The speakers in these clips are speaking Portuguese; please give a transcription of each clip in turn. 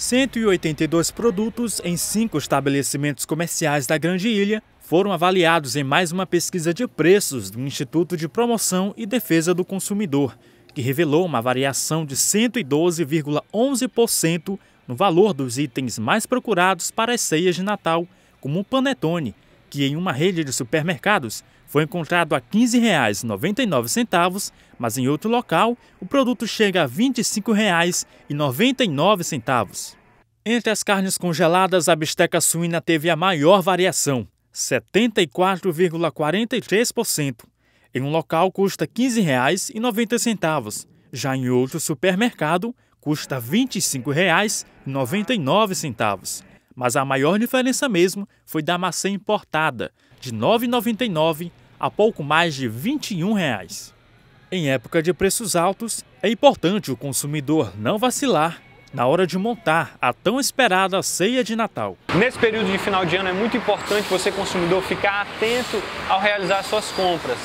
182 produtos em cinco estabelecimentos comerciais da Grande Ilha foram avaliados em mais uma pesquisa de preços do Instituto de Promoção e Defesa do Consumidor, que revelou uma variação de 112,11% no valor dos itens mais procurados para as ceias de Natal, como o panetone, que em uma rede de supermercados foi encontrado a R$ 15,99, mas em outro local o produto chega a R$ 25,99. Entre as carnes congeladas, a bisteca suína teve a maior variação, 74,43%. Em um local custa R$ 15,90, já em outro supermercado custa R$ 25,99. Mas a maior diferença mesmo foi da maçã importada, de R$ 9,99 a pouco mais de R$ 21. Reais. Em época de preços altos, é importante o consumidor não vacilar na hora de montar a tão esperada ceia de Natal. Nesse período de final de ano é muito importante você consumidor ficar atento ao realizar suas compras.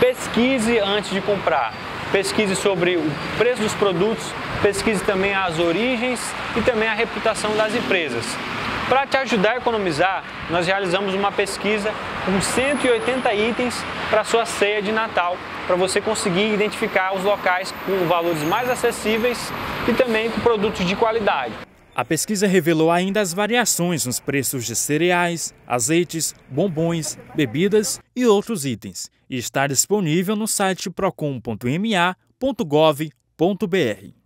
Pesquise antes de comprar. Pesquise sobre o preço dos produtos, pesquise também as origens e também a reputação das empresas. Para te ajudar a economizar, nós realizamos uma pesquisa com 180 itens para sua ceia de Natal, para você conseguir identificar os locais com valores mais acessíveis e também com produtos de qualidade. A pesquisa revelou ainda as variações nos preços de cereais, azeites, bombons, bebidas e outros itens, e está disponível no site procon.ma.gov.br.